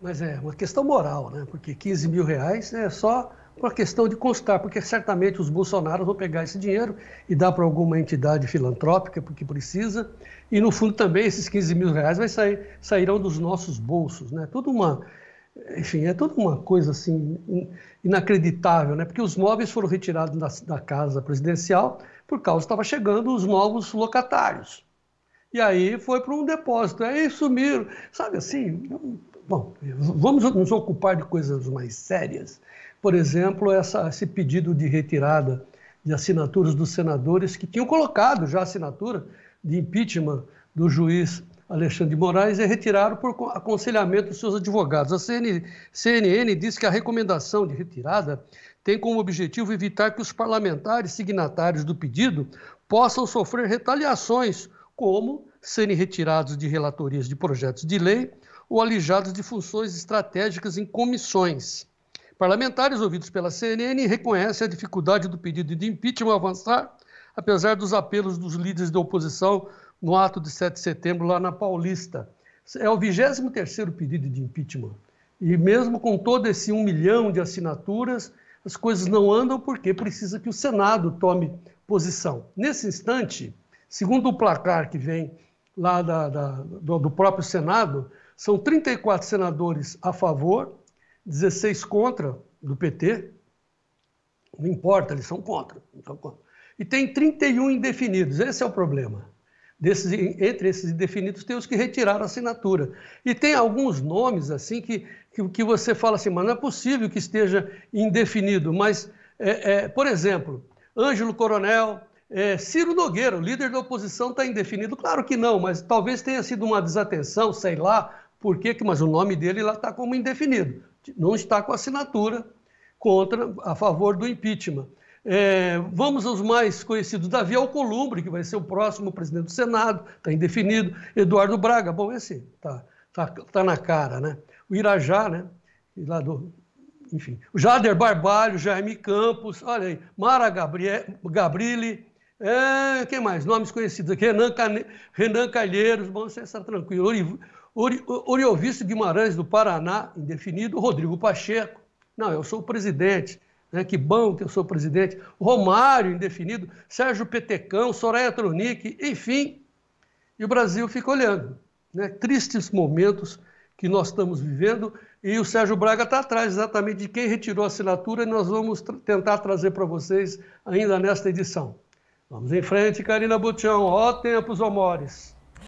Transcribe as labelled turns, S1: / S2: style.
S1: Mas é uma questão moral, né? Porque 15 mil reais é só uma questão de constar, porque certamente os Bolsonaros vão pegar esse dinheiro e dar para alguma entidade filantrópica, porque precisa, e no fundo também esses 15 mil reais vai sair, sairão dos nossos bolsos, né? Tudo uma, enfim, é tudo uma coisa assim inacreditável, né? Porque os móveis foram retirados da, da casa presidencial por causa que estava chegando os novos locatários e aí foi para um depósito. Aí é sumiram. Sabe assim? Bom, vamos nos ocupar de coisas mais sérias. Por exemplo, essa, esse pedido de retirada de assinaturas dos senadores que tinham colocado já assinatura de impeachment do juiz Alexandre de Moraes e retiraram por aconselhamento dos seus advogados. A CNN diz que a recomendação de retirada tem como objetivo evitar que os parlamentares signatários do pedido possam sofrer retaliações como serem retirados de relatorias de projetos de lei ou alijados de funções estratégicas em comissões. Parlamentares ouvidos pela CNN reconhecem a dificuldade do pedido de impeachment avançar, apesar dos apelos dos líderes da oposição no ato de 7 de setembro lá na Paulista. É o 23º pedido de impeachment. E mesmo com todo esse um milhão de assinaturas, as coisas não andam porque precisa que o Senado tome posição. Nesse instante, Segundo o placar que vem lá da, da, do, do próprio Senado, são 34 senadores a favor, 16 contra do PT. Não importa, eles são contra. Então, E tem 31 indefinidos. Esse é o problema. Desses, entre esses indefinidos tem os que retiraram a assinatura. E tem alguns nomes assim que, que, que você fala assim, mas não é possível que esteja indefinido. Mas, é, é, por exemplo, Ângelo Coronel, é, Ciro Nogueira, o líder da oposição, está indefinido? Claro que não, mas talvez tenha sido uma desatenção, sei lá por que mas o nome dele lá está como indefinido. Não está com assinatura contra, a favor do impeachment. É, vamos aos mais conhecidos. Davi Alcolumbre, que vai ser o próximo presidente do Senado, está indefinido. Eduardo Braga, bom, esse está tá, tá na cara, né? O Irajá, né? Lá do, enfim. O Jader Barbalho, Jaime Campos, olha aí. Mara Gabriele, é, quem mais? Nomes conhecidos aqui. Renan, Cane... Renan Calheiros, bom, você está tranquilo. Ori... Ori... Oriovisto Guimarães do Paraná, indefinido. Rodrigo Pacheco. Não, eu sou o presidente. Né? Que bom que eu sou o presidente. Romário, indefinido. Sérgio Petecão, Soraya Tronic, enfim. E o Brasil fica olhando. Né? Tristes momentos que nós estamos vivendo. E o Sérgio Braga está atrás exatamente de quem retirou a assinatura e nós vamos tentar trazer para vocês ainda nesta edição. Vamos em frente, Karina Butião. Ó tempos, mores.